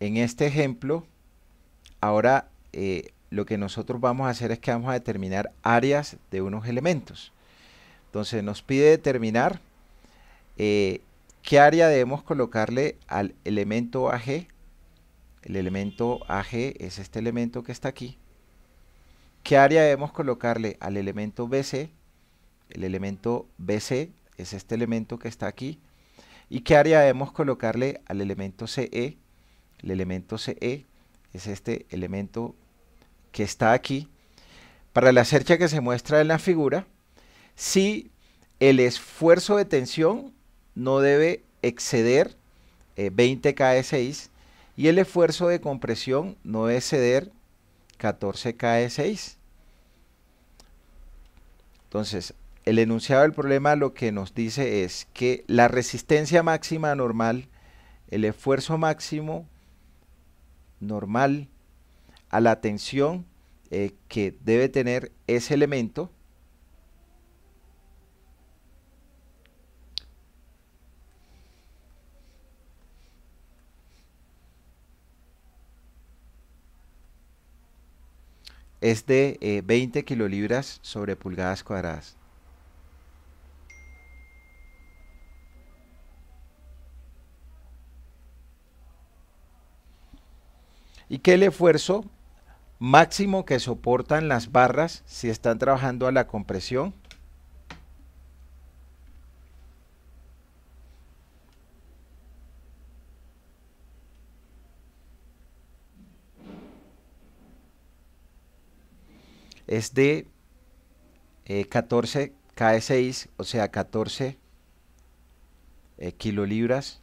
En este ejemplo, ahora eh, lo que nosotros vamos a hacer es que vamos a determinar áreas de unos elementos. Entonces nos pide determinar eh, qué área debemos colocarle al elemento AG. El elemento AG es este elemento que está aquí. ¿Qué área debemos colocarle al elemento BC? El elemento BC es este elemento que está aquí. ¿Y qué área debemos colocarle al elemento CE? el elemento CE es este elemento que está aquí, para la cercha que se muestra en la figura, si el esfuerzo de tensión no debe exceder 20 20 6, y el esfuerzo de compresión no debe exceder 14 6. E Entonces, el enunciado del problema lo que nos dice es que la resistencia máxima normal, el esfuerzo máximo normal, a la tensión eh, que debe tener ese elemento es de eh, veinte 20 kilolibras sobre pulgadas cuadradas. y que el esfuerzo máximo que soportan las barras si están trabajando a la compresión es de eh, 14 6 e o sea 14 eh, kilolibras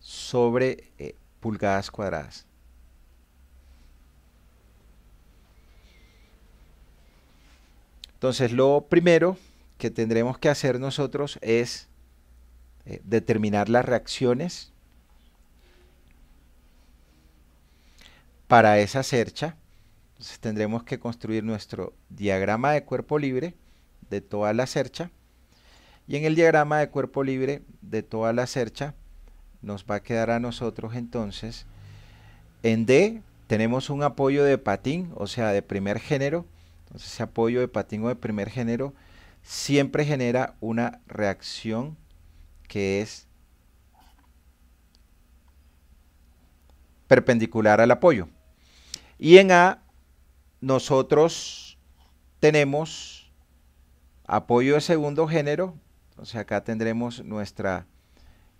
sobre eh, pulgadas cuadradas. Entonces lo primero que tendremos que hacer nosotros es eh, determinar las reacciones para esa cercha. tendremos que construir nuestro diagrama de cuerpo libre de toda la cercha. Y en el diagrama de cuerpo libre de toda la cercha nos va a quedar a nosotros entonces. En D tenemos un apoyo de patín, o sea, de primer género. Entonces ese apoyo de patín o de primer género siempre genera una reacción que es perpendicular al apoyo. Y en A nosotros tenemos apoyo de segundo género, o sea acá tendremos nuestra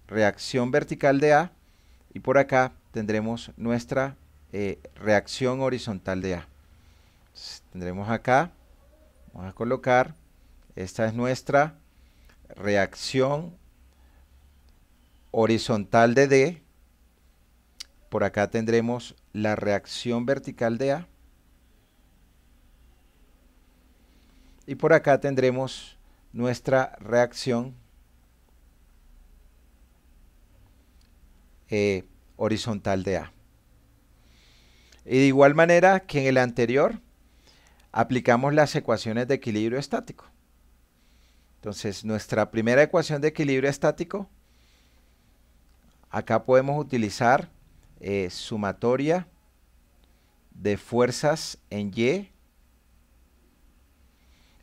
reacción vertical de A y por acá tendremos nuestra eh, reacción horizontal de A. tendremos acá, vamos a colocar, esta es nuestra reacción horizontal de D. Por acá tendremos la reacción vertical de A. Y por acá tendremos nuestra reacción Eh, horizontal de A. Y de igual manera que en el anterior, aplicamos las ecuaciones de equilibrio estático. Entonces, nuestra primera ecuación de equilibrio estático, acá podemos utilizar eh, sumatoria de fuerzas en Y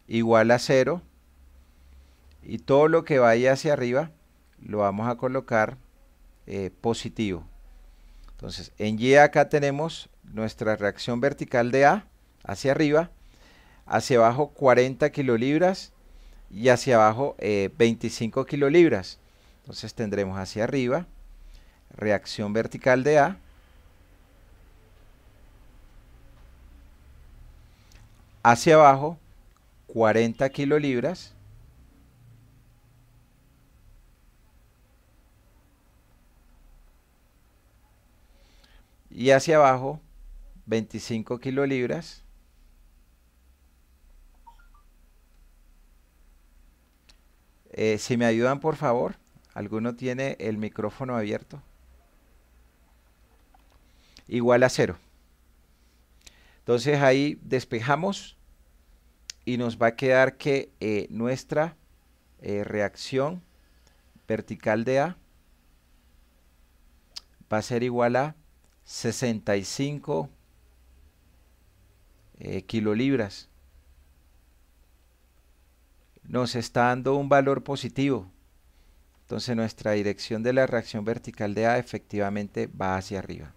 igual a cero. Y todo lo que vaya hacia arriba lo vamos a colocar eh, positivo. Entonces, en Y acá tenemos nuestra reacción vertical de A hacia arriba, hacia abajo 40 kilolibras y hacia abajo 25 eh, kilolibras. Entonces tendremos hacia arriba reacción vertical de A, hacia abajo 40 kilolibras y hacia abajo 25 kilolibras. Eh, si me ayudan por favor, ¿alguno tiene el micrófono abierto? Igual a cero. Entonces ahí despejamos y nos va a quedar que eh, nuestra eh, reacción vertical de A va a ser igual a 65 eh, kilolibras. Nos está dando un valor positivo. Entonces nuestra dirección de la reacción vertical de A efectivamente va hacia arriba.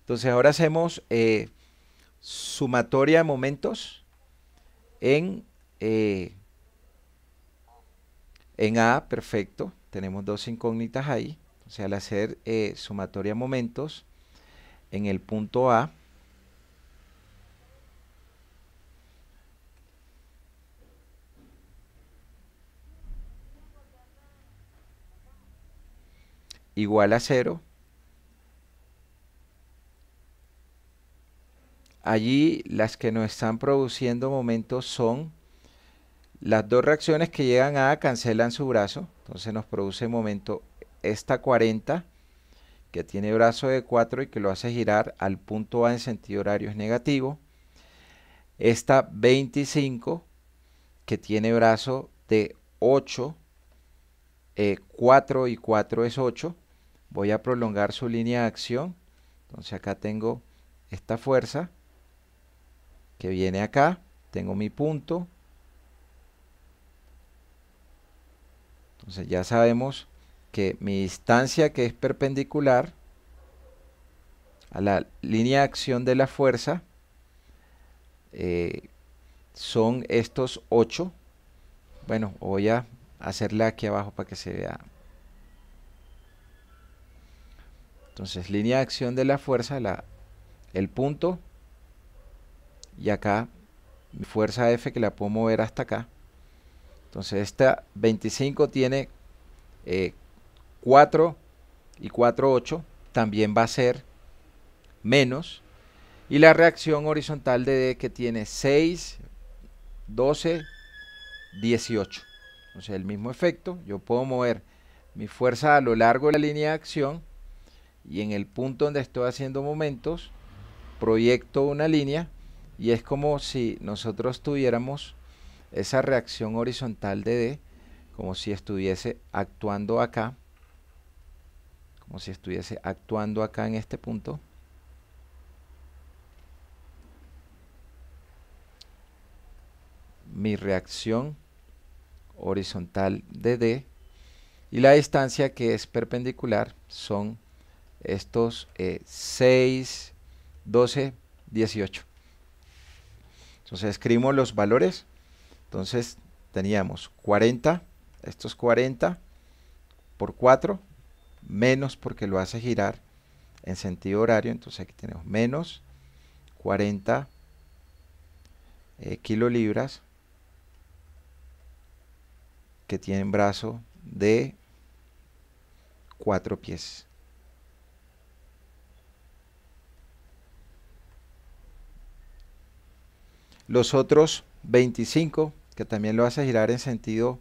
Entonces ahora hacemos eh, sumatoria de momentos en, eh, en A, perfecto. Tenemos dos incógnitas ahí. O sea, al hacer eh, sumatoria de momentos en el punto A, igual a cero Allí las que nos están produciendo momentos son las dos reacciones que llegan a cancelan su brazo, entonces nos produce momento esta 40 que tiene brazo de 4 y que lo hace girar al punto A en sentido horario es negativo. Esta 25 que tiene brazo de 8, 4 eh, y 4 es 8. Voy a prolongar su línea de acción. Entonces acá tengo esta fuerza que viene acá, tengo mi punto. Entonces ya sabemos que mi distancia que es perpendicular a la línea de acción de la fuerza eh, son estos 8. Bueno, voy a hacerla aquí abajo para que se vea. Entonces, línea de acción de la fuerza, el punto y acá mi fuerza F que la puedo mover hasta acá. Entonces esta 25 tiene 4 eh, y 4, 8, también va a ser menos. Y la reacción horizontal de D que tiene 6, 12, 18. sea, el mismo efecto, yo puedo mover mi fuerza a lo largo de la línea de acción y en el punto donde estoy haciendo momentos, proyecto una línea y es como si nosotros tuviéramos esa reacción horizontal de D, como si estuviese actuando acá, como si estuviese actuando acá en este punto. Mi reacción horizontal de D y la distancia que es perpendicular son estos 6, 12, 18. Entonces escribimos los valores. Entonces teníamos 40, estos 40 por 4, menos porque lo hace girar en sentido horario. Entonces aquí tenemos menos 40 eh, kilolibras que tienen brazo de 4 pies. Los otros 25, que también lo hace girar en sentido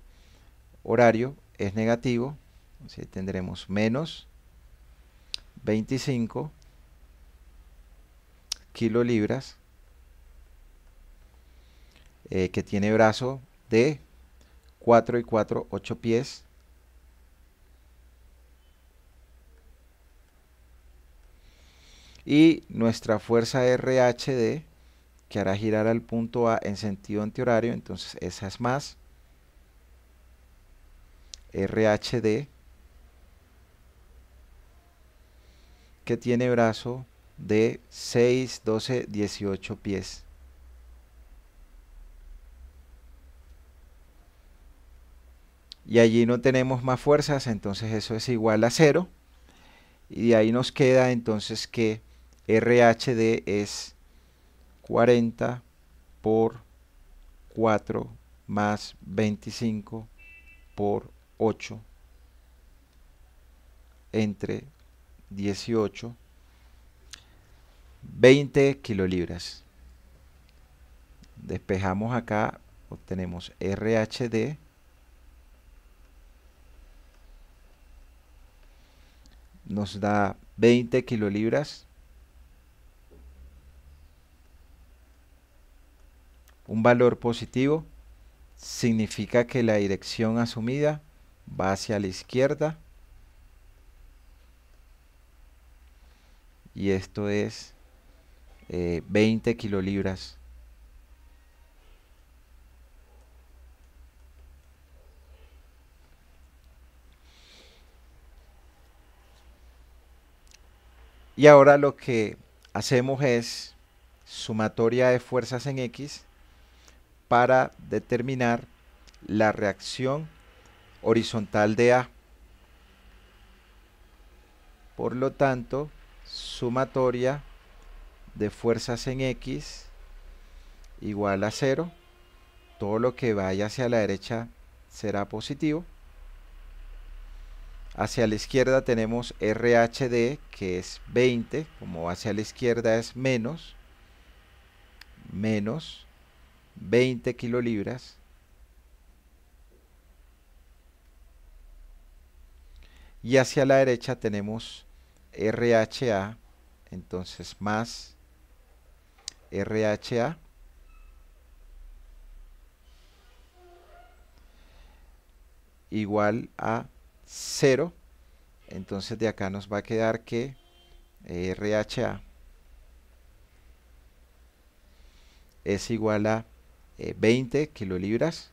horario, es negativo. Así tendremos menos 25 kilolibras eh, que tiene brazo de 4 y 4, 8 pies. Y nuestra fuerza RHD que hará girar al punto A en sentido antihorario, entonces esa es más RHD que tiene brazo de 6, 12, 18 pies. Y allí no tenemos más fuerzas, entonces eso es igual a 0. Y ahí nos queda entonces que RHD es 40 por 4 más 25 por 8 entre 18 20 kilolibras despejamos acá obtenemos RHD nos da 20 kilolibras Un valor positivo significa que la dirección asumida va hacia la izquierda y esto es 20 eh, kilolibras y ahora lo que hacemos es sumatoria de fuerzas en X para determinar la reacción horizontal de A. Por lo tanto, sumatoria de fuerzas en X igual a 0. Todo lo que vaya hacia la derecha será positivo. Hacia la izquierda tenemos RHD que es 20, como hacia la izquierda es menos, menos 20 kilolibras. Y hacia la derecha tenemos RHA, entonces más RHA. igual a cero, entonces de acá nos va a quedar que RHA es igual a 20 eh, kilolibras.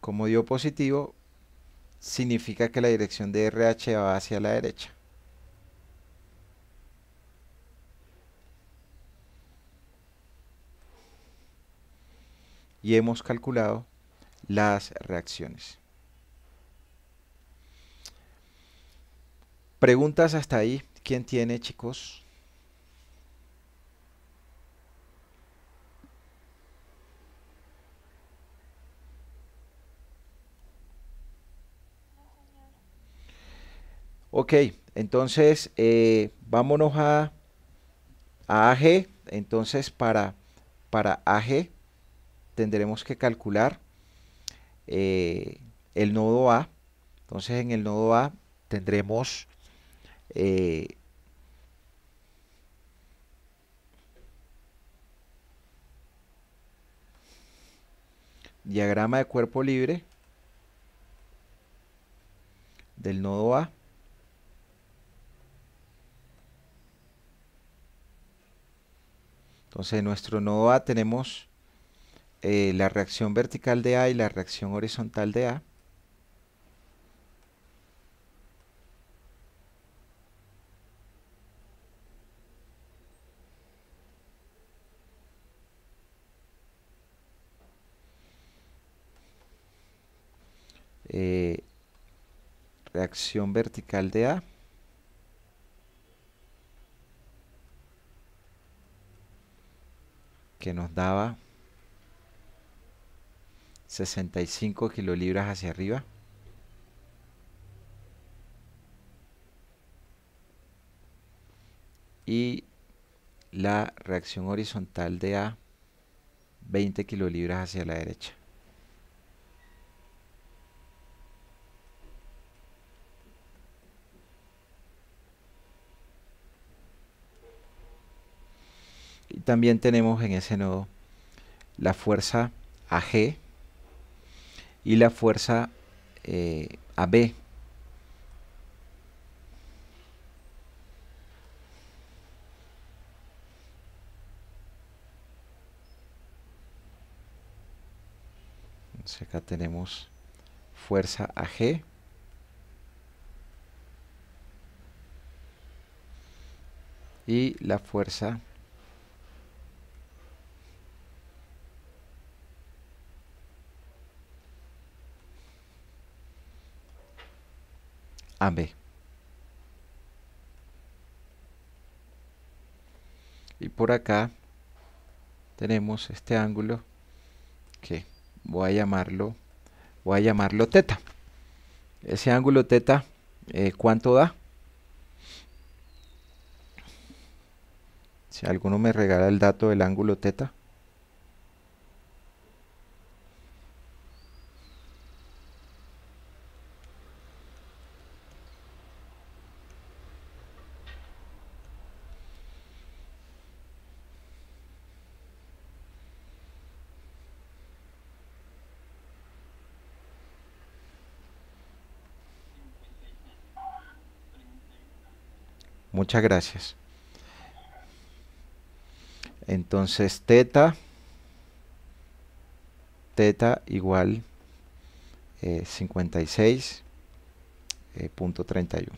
Como dio positivo, significa que la dirección de RH va hacia la derecha. Y hemos calculado las reacciones. Preguntas hasta ahí. ¿Quién tiene, chicos? Ok, entonces eh, vámonos a, a, AG. Entonces para, para AG tendremos que calcular eh, el nodo A. Entonces en el nodo A tendremos eh, diagrama de cuerpo libre del nodo A. Entonces en nuestro nodo A tenemos eh, la reacción vertical de A y la reacción horizontal de A. Eh, reacción vertical de A que nos daba 65 kilolibras hacia arriba. Y la reacción horizontal de A, 20 kilolibras hacia la derecha. Y también tenemos en ese nodo la fuerza AG y la fuerza eh, AB. Entonces acá tenemos fuerza AG. Y la fuerza Y por acá tenemos este ángulo que voy a llamarlo, voy a llamarlo teta. Ese ángulo teta, eh, ¿cuánto da? Si alguno me regala el dato del ángulo teta. Muchas gracias. Entonces teta, teta igual eh, 56.31. Eh,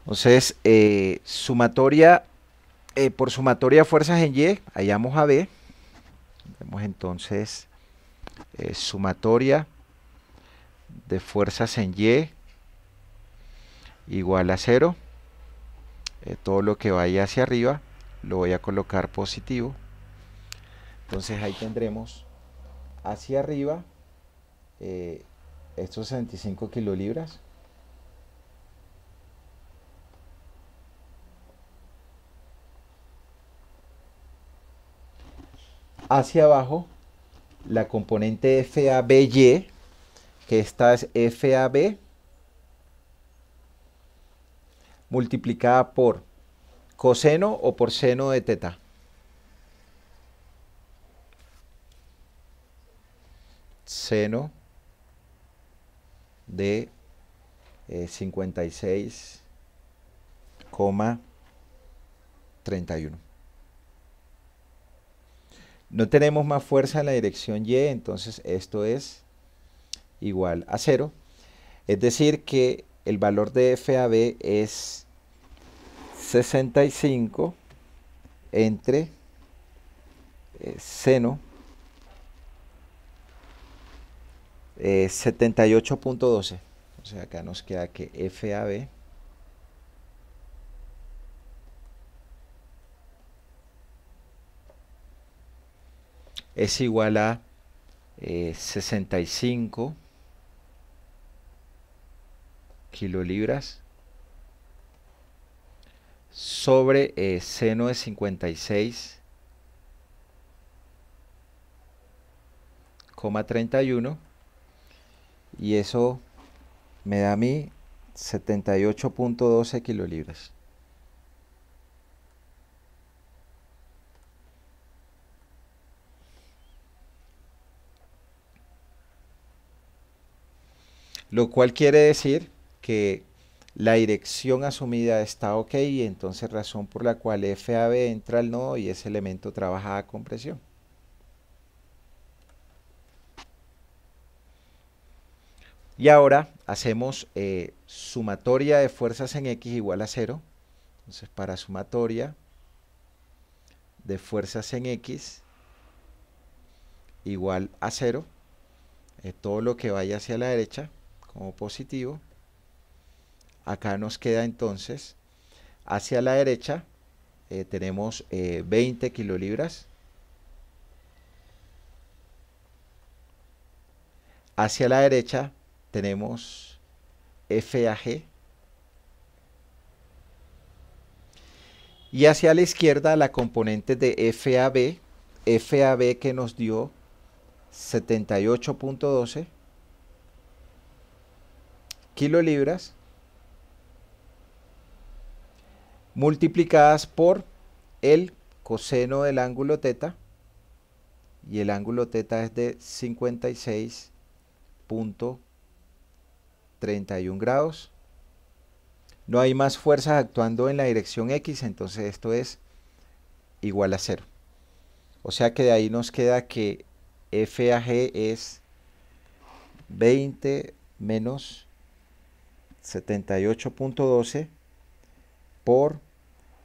entonces, eh, sumatoria, eh, por sumatoria de fuerzas en Y, hallamos a B. Vemos entonces sumatoria de fuerzas en Y igual a 0 eh, todo lo que vaya hacia arriba lo voy a colocar positivo entonces ahí tendremos hacia arriba eh, estos 65 kilolibras hacia abajo la componente FABY que esta es FAB multiplicada por coseno o por seno de teta. Seno de 56,31. Eh, no tenemos más fuerza en la dirección Y, entonces esto es igual a cero Es decir que el valor de FAB es 65 entre eh, seno eh, 78.12. O sea, acá nos queda que FAB es igual a eh, 65 kilolibras sobre eh, seno de 56,31 y eso me da a mí 78.12 kilolibras. Lo cual quiere decir que la dirección asumida está ok y entonces razón por la cual FAB entra al nodo y ese elemento trabaja a compresión. Y ahora hacemos eh, sumatoria de fuerzas en X igual a cero, Entonces para sumatoria de fuerzas en X igual a cero eh, todo lo que vaya hacia la derecha como positivo Acá nos queda entonces, hacia la derecha eh, tenemos 20 eh, kilolibras. Hacia la derecha tenemos FAG. Y hacia la izquierda la componente de FAB, FAB que nos dio 78.12 kilolibras multiplicadas por el coseno del ángulo teta y el ángulo teta es de 56.31 grados. No hay más fuerzas actuando en la dirección X, entonces esto es igual a cero. O sea que de ahí nos queda que FAG es 20 menos 78.12 por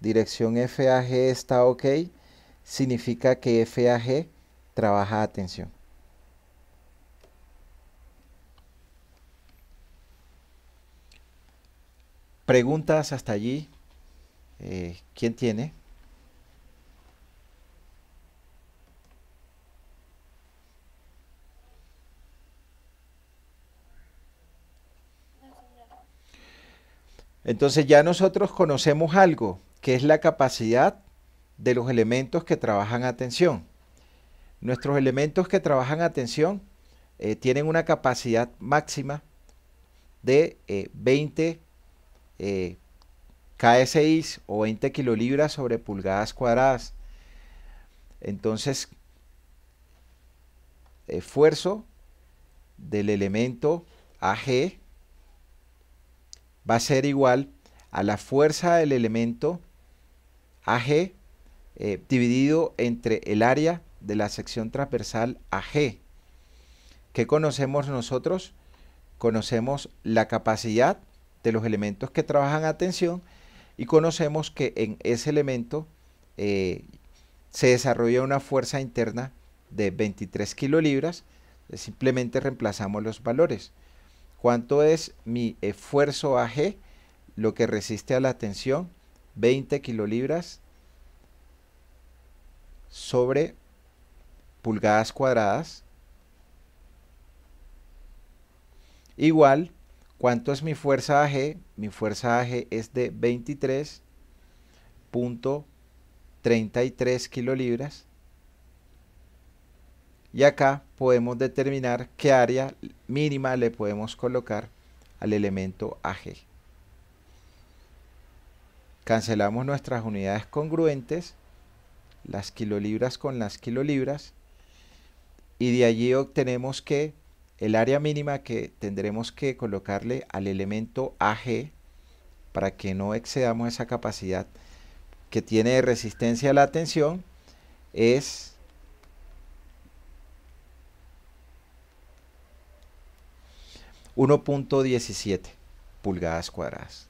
dirección FAG está ok, significa que FAG trabaja atención. Preguntas hasta allí. Eh, ¿Quién tiene? Entonces ya nosotros conocemos algo, que es la capacidad de los elementos que trabajan a tensión. Nuestros elementos que trabajan a tensión. Eh, tienen una capacidad máxima de 20 eh, eh, KSI o 20 kilolibras sobre pulgadas cuadradas. Entonces, esfuerzo del elemento AG va a ser igual a la fuerza del elemento AG eh, dividido entre el área de la sección transversal AG. ¿Qué conocemos nosotros? Conocemos la capacidad de los elementos que trabajan a tensión y conocemos que en ese elemento eh, se desarrolla una fuerza interna de 23 kilolibras. Eh, simplemente reemplazamos los valores. ¿Cuánto es mi esfuerzo AG, lo que resiste a la tensión? 20 kilolibras sobre pulgadas cuadradas igual ¿Cuánto es mi fuerza AG? Mi fuerza AG es de 23.33 kilolibras. Y acá podemos determinar qué área mínima le podemos colocar al elemento AG. Cancelamos nuestras unidades congruentes, las kilolibras con las kilolibras, y de allí obtenemos que el área mínima que tendremos que colocarle al elemento AG para que no excedamos esa capacidad que tiene de resistencia a la tensión es ...1.17 pulgadas cuadradas.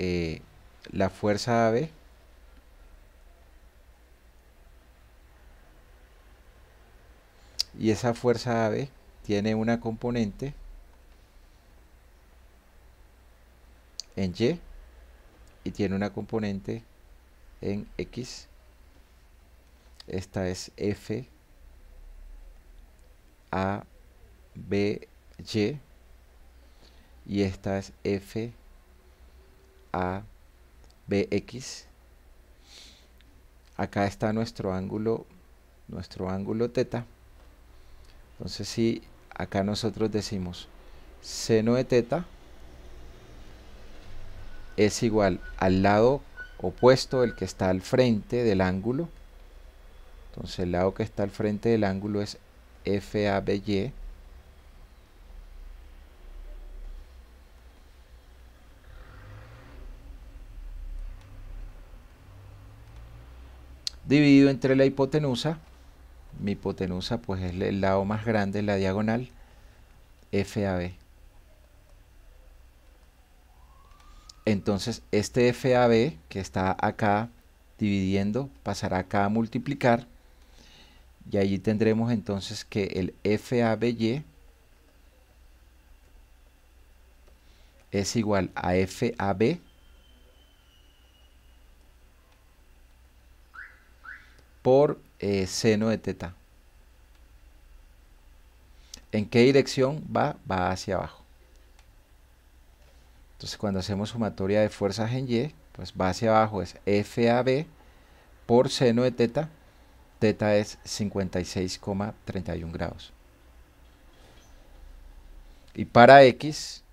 Eh, la fuerza AB y esa fuerza AB tiene una componente en Y y tiene una componente en X esta es F A B Y y esta es F a, BX. Acá está nuestro ángulo, nuestro ángulo teta. Entonces si acá nosotros decimos seno de teta es igual al lado opuesto, el que está al frente del ángulo. Entonces el lado que está al frente del ángulo es FABY dividido entre la hipotenusa, mi hipotenusa pues es el lado más grande, la diagonal, FAB. Entonces este FAB que está acá dividiendo pasará acá a multiplicar y allí tendremos entonces que el FABY es igual a FAB por eh, seno de teta. ¿En qué dirección va? Va hacia abajo. Entonces cuando hacemos sumatoria de fuerzas en Y, pues va hacia abajo, es FAB por seno de teta. Teta es 56,31 grados. Y para X,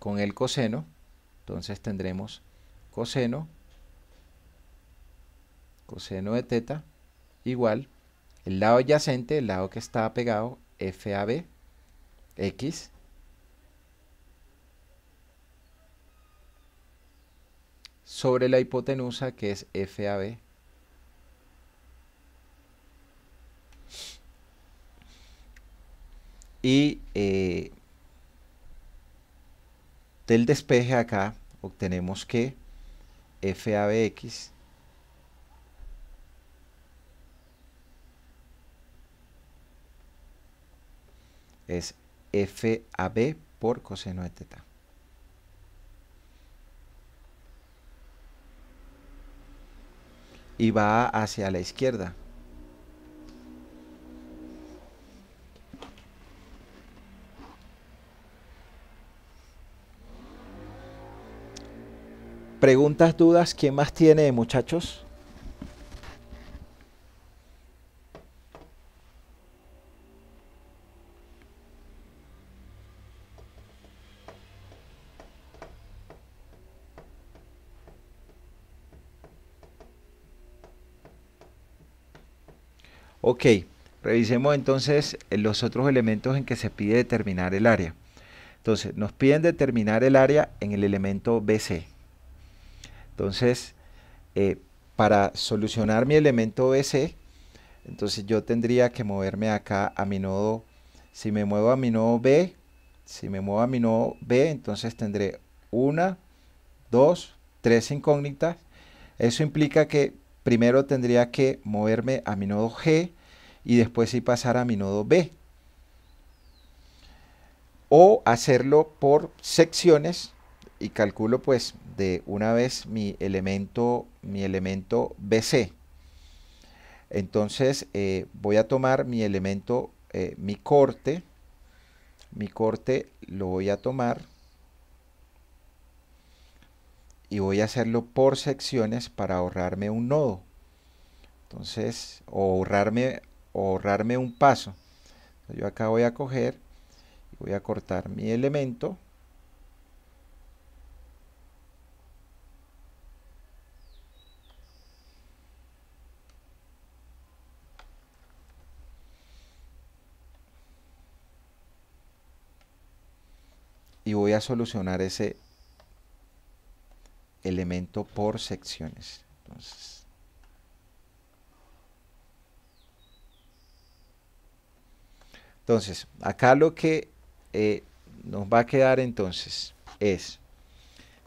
con el coseno, entonces tendremos coseno, coseno de teta igual el lado adyacente, el lado que está pegado, FAB, X, sobre la hipotenusa que es FAB. Y eh, del despeje acá obtenemos que FABX es FAB por coseno de teta. Y va hacia la izquierda. Preguntas, dudas, ¿quién más tiene muchachos? Ok, revisemos entonces eh, los otros elementos en que se pide determinar el área. Entonces, nos piden determinar el área en el elemento BC. Entonces, eh, para solucionar mi elemento BC, entonces yo tendría que moverme acá a mi nodo. Si me muevo a mi nodo B, si me muevo a mi nodo B, entonces tendré una, dos, tres incógnitas. Eso implica que primero tendría que moverme a mi nodo G, y después sí pasar a mi nodo B. O hacerlo por secciones y calculo pues de una vez mi elemento, mi elemento BC. Entonces eh, voy a tomar mi elemento, eh, mi corte, mi corte lo voy a tomar y voy a hacerlo por secciones para ahorrarme un nodo. Entonces, o ahorrarme ahorrarme un paso. Yo acá voy a coger y voy a cortar mi elemento. Y voy a solucionar ese elemento por secciones. Entonces, Entonces, acá lo que eh, nos va a quedar entonces es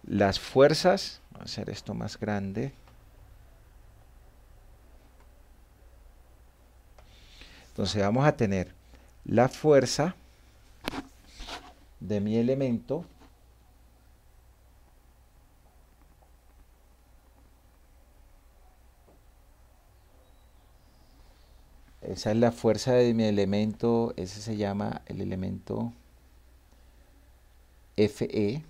las fuerzas, vamos a hacer esto más grande, entonces vamos a tener la fuerza de mi elemento Esa es la fuerza de mi elemento, ese se llama el elemento Fe.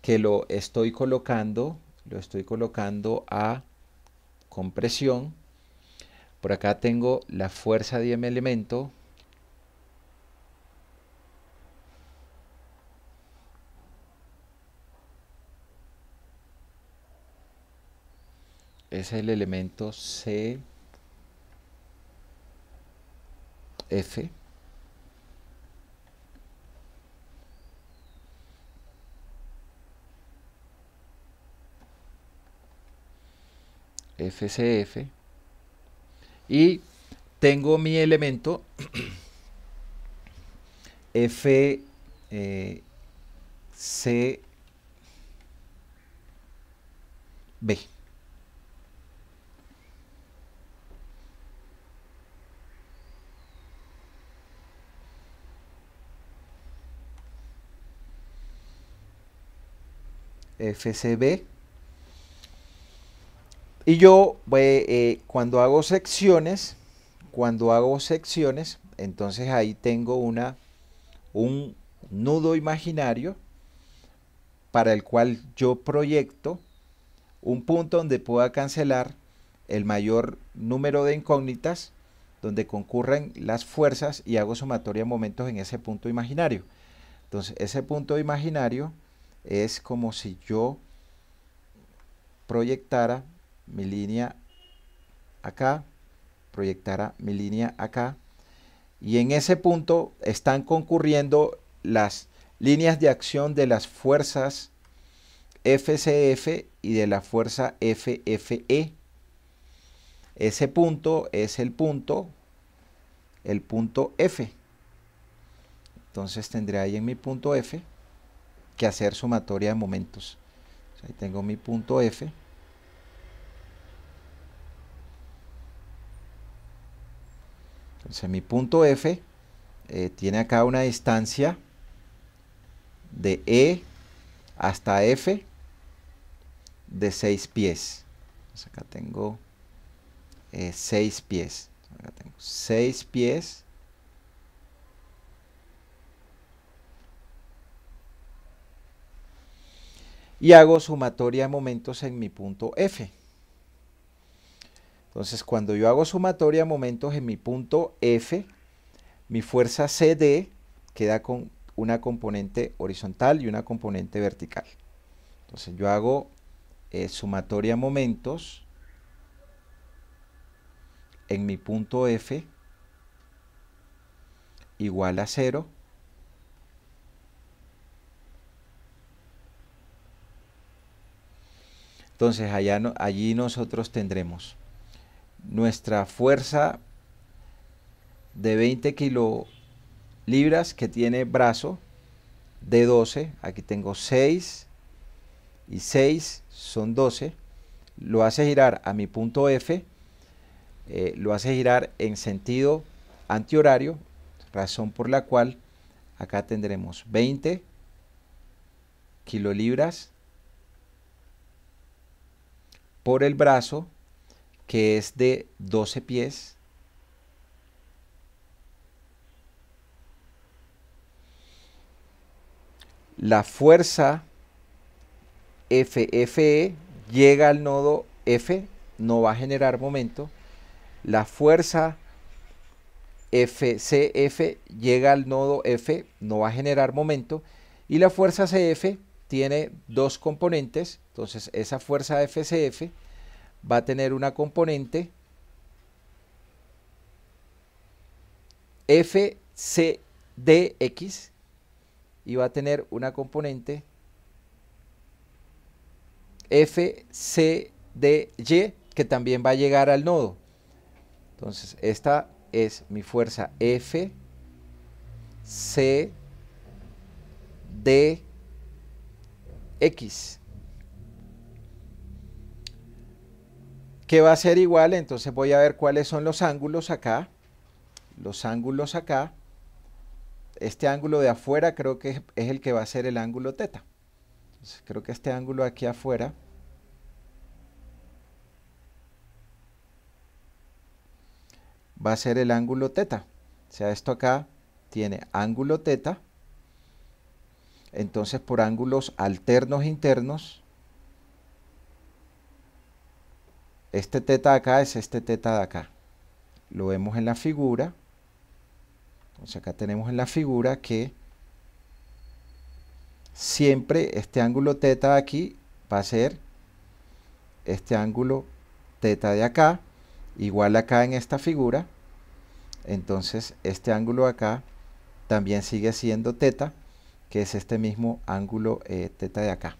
que lo estoy colocando, lo estoy colocando a compresión. Por acá tengo la fuerza de mi elemento, es el elemento C F FCF y tengo mi elemento F eh, C B. FCB. Y yo eh, eh, cuando hago secciones, cuando hago secciones, entonces ahí tengo una, un nudo imaginario para el cual yo proyecto un punto donde pueda cancelar el mayor número de incógnitas donde concurren las fuerzas y hago sumatoria de momentos en ese punto imaginario. Entonces, ese punto imaginario es como si yo proyectara mi línea acá, proyectara mi línea acá, y en ese punto están concurriendo las líneas de acción de las fuerzas FCF y de la fuerza FFE. Ese punto es el punto, el punto F. Entonces tendré ahí en mi punto F que hacer sumatoria de momentos. Pues ahí tengo mi punto F. Entonces mi punto F eh, tiene acá una distancia de E hasta F de 6 eh, pies. acá tengo 6 pies. Acá tengo 6 pies y hago sumatoria de momentos en mi punto F. Entonces, cuando yo hago sumatoria de momentos en mi punto F, mi fuerza CD queda con una componente horizontal y una componente vertical. Entonces, yo hago eh, sumatoria de momentos en mi punto F igual a 0 Entonces allá allí nosotros tendremos nuestra fuerza de 20 kilo libras que tiene brazo de 12. Aquí tengo 6 y 6 son 12. Lo hace girar a mi punto F. Eh, lo hace girar en sentido antihorario, razón por la cual acá tendremos 20 kilolibras por el brazo, que es de 12 pies. La fuerza FFE llega al nodo F, no va a generar momento. La fuerza FCF llega al nodo F, no va a generar momento. Y la fuerza CF tiene dos componentes, entonces esa fuerza FCF va a tener una componente FCDX y va a tener una componente FCDY que también va a llegar al nodo. Entonces, esta es mi fuerza F X. Que va a ser igual, entonces voy a ver cuáles son los ángulos acá. Los ángulos acá. Este ángulo de afuera creo que es el que va a ser el ángulo teta. Entonces, creo que este ángulo aquí afuera. Va a ser el ángulo teta. O sea, esto acá tiene ángulo teta entonces por ángulos alternos e internos, este teta de acá es este teta de acá. Lo vemos en la figura. Entonces acá tenemos en la figura que siempre este ángulo teta de aquí va a ser este ángulo teta de acá, igual acá en esta figura. Entonces este ángulo acá también sigue siendo teta que es este mismo ángulo eh, teta de acá.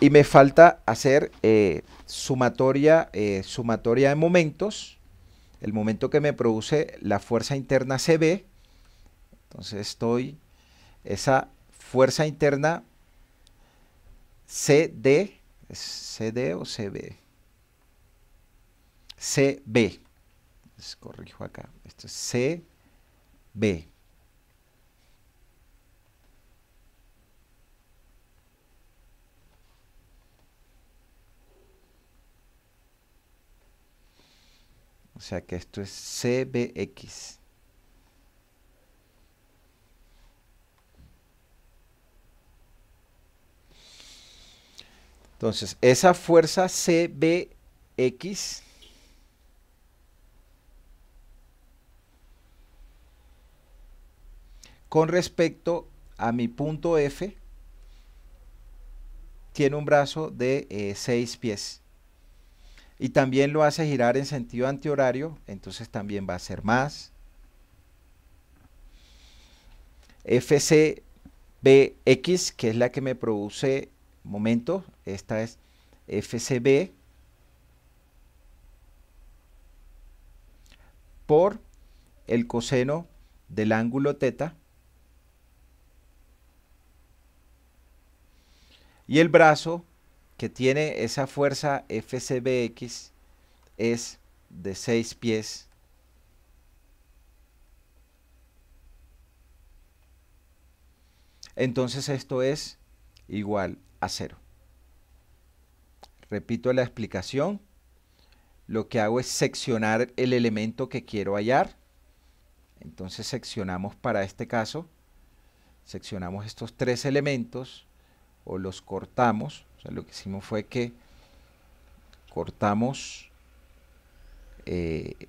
Y me falta hacer eh, sumatoria, eh, sumatoria de momentos, el momento que me produce la fuerza interna CB. Entonces estoy, esa fuerza interna CD, CD o CB, CB, corrijo acá, esto es C B. O sea que esto es CBX. Entonces, esa fuerza CBX con respecto a mi punto F, tiene un brazo de 6 eh, pies. Y también lo hace girar en sentido antihorario, entonces también va a ser más. FCBX, que es la que me produce momento, esta es FCB por el coseno del ángulo teta Y el brazo que tiene esa fuerza FCBX es de 6 pies. Entonces esto es igual a cero. Repito la explicación. Lo que hago es seccionar el elemento que quiero hallar. Entonces seccionamos para este caso, seccionamos estos tres elementos o los cortamos. lo que hicimos fue que cortamos eh,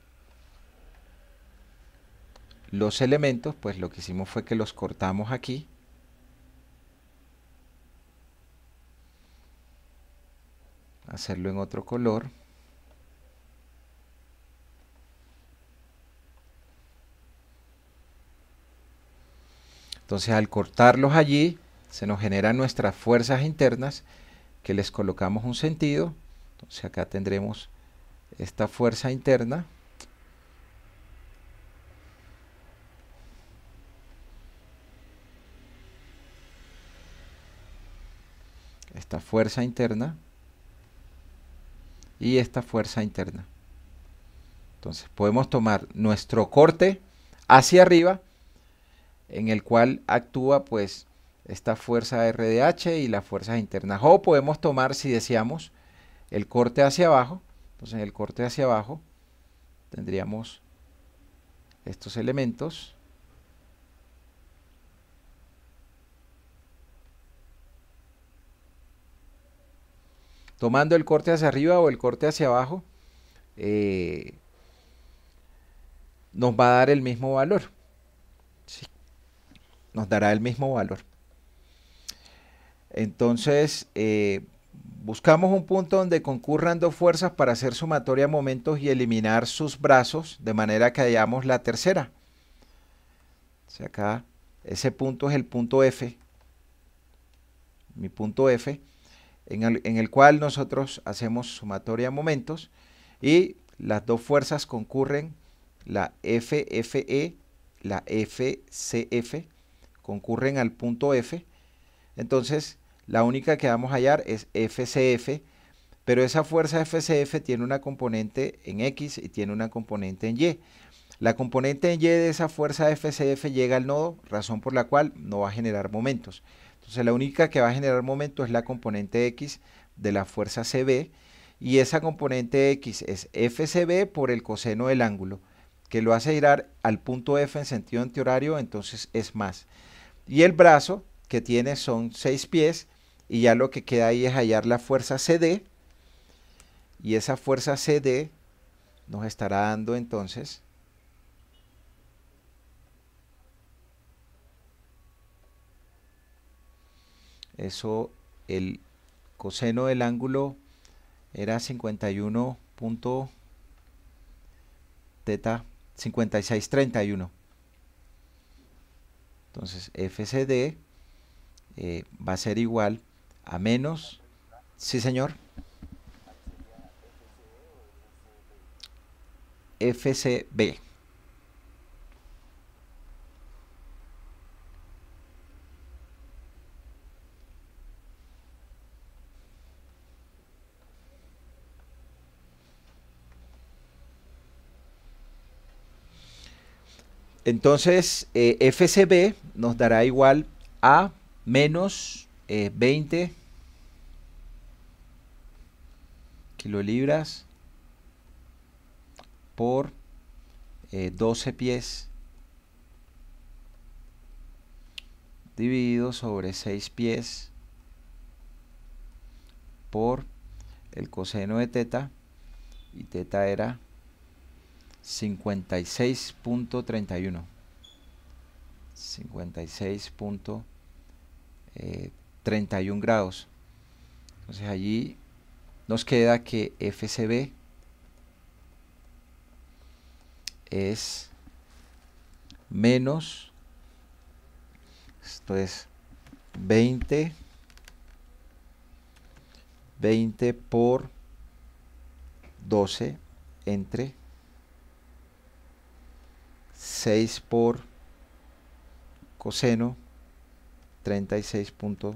los elementos, pues lo que hicimos fue que los cortamos aquí. Hacerlo en otro color. Entonces al cortarlos allí, se nos generan nuestras fuerzas internas que les colocamos un sentido. Entonces acá tendremos esta fuerza interna. Esta fuerza interna y esta fuerza interna. Entonces podemos tomar nuestro corte hacia arriba en el cual actúa pues esta fuerza RDH y las fuerzas internas. O podemos tomar, si deseamos, el corte hacia abajo. Entonces, en el corte hacia abajo tendríamos estos elementos. Tomando el corte hacia arriba o el corte hacia abajo, eh, nos va a dar el mismo valor. nos dará el mismo valor. Entonces, eh, buscamos un punto donde concurran dos fuerzas para hacer sumatoria momentos y eliminar sus brazos, de manera que hallamos la tercera. O sea, acá ese punto es el punto F, mi punto F, en el, cual nosotros hacemos sumatoria momentos y las dos fuerzas concurren, la FFE, la FCF, concurren al punto F. Entonces, la única que vamos a hallar es FCF, pero esa fuerza FCF tiene una componente en X y tiene una componente en Y. La componente en Y de esa fuerza FCF llega al nodo, razón por la cual no va a generar momentos. Entonces la única que va a generar momentos es la componente X de la fuerza CB y esa componente X es FCB por el coseno del ángulo que lo hace girar al punto F en sentido antihorario, entonces es más. Y el brazo que tiene son 6 pies y ya lo que queda ahí es hallar la fuerza CD. Y esa fuerza CD nos estará dando entonces eso el coseno del ángulo era 51 punto teta 5631 entonces FCD eh, va a ser igual a menos, sí señor, FCB. Entonces, eh, FCB nos dará igual a menos 20 eh, kilolibras por eh, 12 pies dividido sobre 6 pies por el coseno de teta y teta era 56.31 56.31 31 grados. Entonces allí nos queda que FCB es menos, esto es 20, 20 por 12 entre 6 por coseno 36.5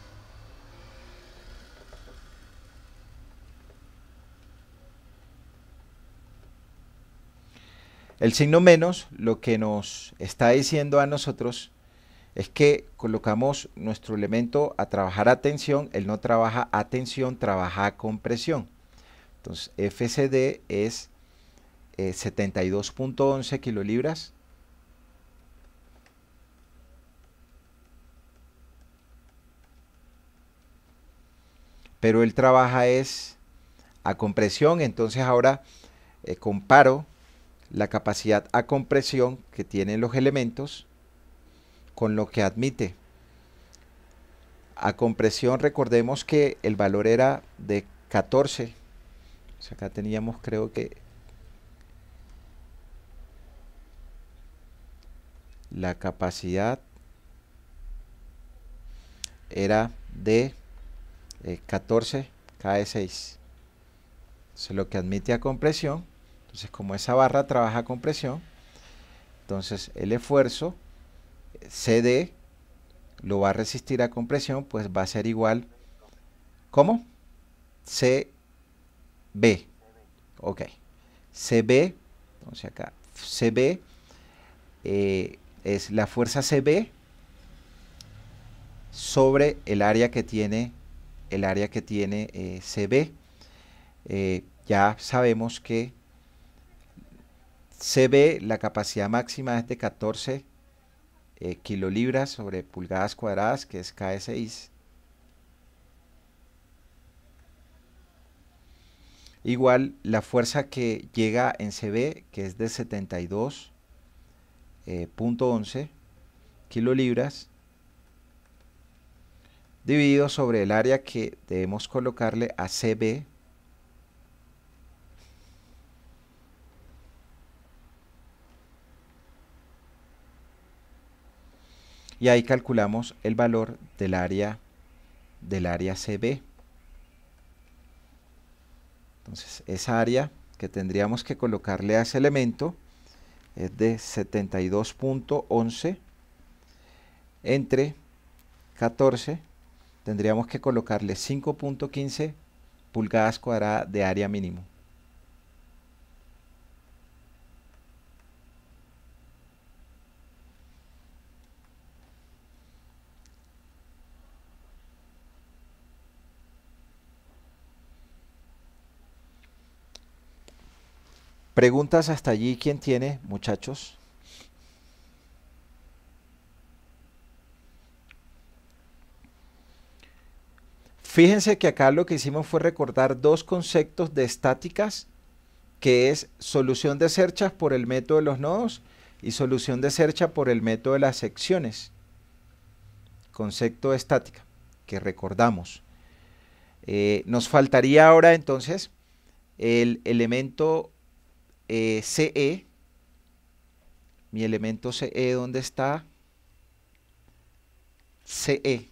El signo menos lo que nos está diciendo a nosotros es que colocamos nuestro elemento a trabajar a tensión, él no trabaja a tensión, trabaja a compresión. Entonces FCD es 72.11 eh, kilolibras. Pero él trabaja es a compresión, entonces ahora eh, comparo la capacidad a compresión que tienen los elementos con lo que admite. A compresión recordemos que el valor era de 14. acá teníamos creo que la capacidad era de 14 K6. es lo que admite a compresión entonces, como esa barra trabaja con presión, entonces el esfuerzo eh, CD lo va a resistir a compresión, pues va a ser igual ¿cómo? CB. Ok. CB, entonces acá CB eh, es la fuerza CB sobre el área que tiene el área que tiene eh, CB. ya sabemos que se ve la capacidad máxima es de 14 este eh, kilolibras sobre pulgadas cuadradas, que es k 6 e Igual la fuerza que llega en CB, que es de 72.11 eh, kilolibras, dividido sobre el área que debemos colocarle a CB, y ahí calculamos el valor del área del área CB. Entonces, esa área que tendríamos que colocarle a ese elemento es de 72.11 entre 14 tendríamos que colocarle 5.15 pulgadas cuadradas de área mínimo. Preguntas hasta allí, ¿quién tiene, muchachos? Fíjense que acá lo que hicimos fue recordar dos conceptos de estáticas, que es solución de cerchas por el método de los nodos y solución de cercha por el método de las secciones. Concepto de estática, que recordamos. Eh, nos faltaría ahora entonces el elemento eh, CE, mi elemento CE, ¿dónde está? CE.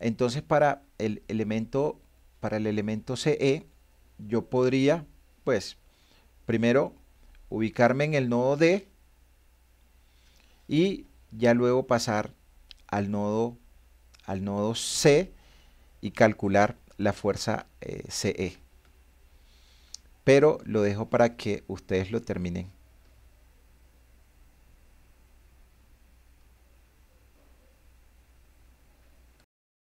Entonces para el elemento, para el elemento CE, yo podría, pues, primero ubicarme en el nodo D y ya luego pasar al nodo, al nodo C y calcular la fuerza eh, CE pero lo dejo para que ustedes lo terminen